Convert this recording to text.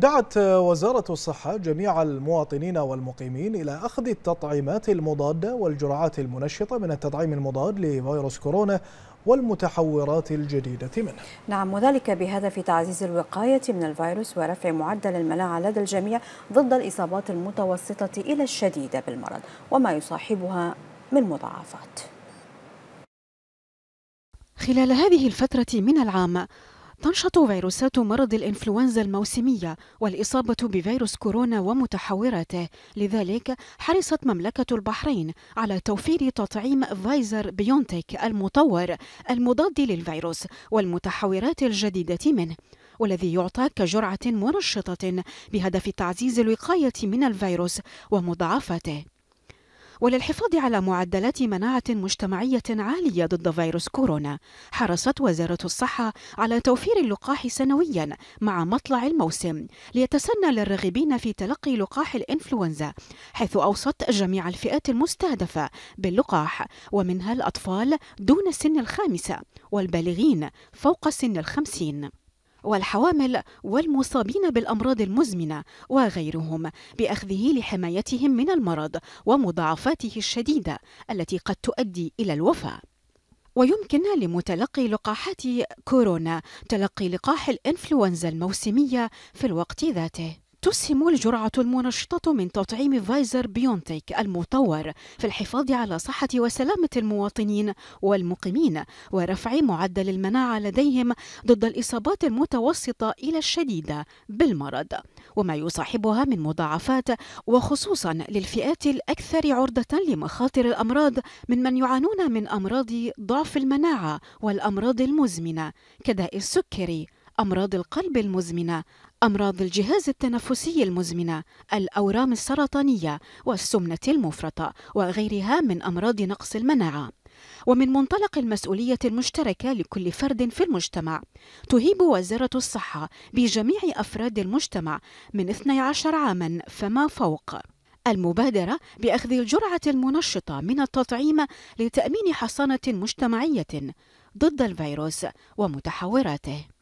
دعت وزارة الصحة جميع المواطنين والمقيمين إلى أخذ التطعيمات المضادة والجرعات المنشطة من التطعيم المضاد لفيروس كورونا والمتحورات الجديدة منه نعم وذلك بهدف تعزيز الوقاية من الفيروس ورفع معدل المناعة لدى الجميع ضد الإصابات المتوسطة إلى الشديدة بالمرض وما يصاحبها من مضاعفات خلال هذه الفترة من العام تنشط فيروسات مرض الإنفلونزا الموسمية والإصابة بفيروس كورونا ومتحوراته لذلك حرصت مملكة البحرين على توفير تطعيم فايزر بيونتيك المطور المضاد للفيروس والمتحورات الجديدة منه والذي يعطى كجرعة مرشطة بهدف تعزيز الوقاية من الفيروس ومضاعفته وللحفاظ على معدلات مناعة مجتمعية عالية ضد فيروس كورونا حرصت وزارة الصحة على توفير اللقاح سنويا مع مطلع الموسم ليتسنى للراغبين في تلقي لقاح الإنفلونزا حيث أوصت جميع الفئات المستهدفة باللقاح ومنها الأطفال دون سن الخامسة والبالغين فوق سن الخمسين والحوامل والمصابين بالامراض المزمنه وغيرهم باخذه لحمايتهم من المرض ومضاعفاته الشديده التي قد تؤدي الى الوفاه ويمكن لمتلقي لقاحات كورونا تلقي لقاح الانفلونزا الموسميه في الوقت ذاته تسهم الجرعة المنشطة من تطعيم فايزر بيونتيك المطور في الحفاظ على صحة وسلامة المواطنين والمقيمين ورفع معدل المناعة لديهم ضد الإصابات المتوسطة إلى الشديدة بالمرض وما يصاحبها من مضاعفات وخصوصا للفئات الأكثر عرضة لمخاطر الأمراض ممن يعانون من أمراض ضعف المناعة والأمراض المزمنة كداء السكري أمراض القلب المزمنة، أمراض الجهاز التنفسي المزمنة، الأورام السرطانية، والسمنة المفرطة، وغيرها من أمراض نقص المناعة. ومن منطلق المسؤولية المشتركة لكل فرد في المجتمع، تهيب وزارة الصحة بجميع أفراد المجتمع من 12 عامًا فما فوق. المبادرة بأخذ الجرعة المنشطة من التطعيم لتأمين حصانة مجتمعية ضد الفيروس ومتحوراته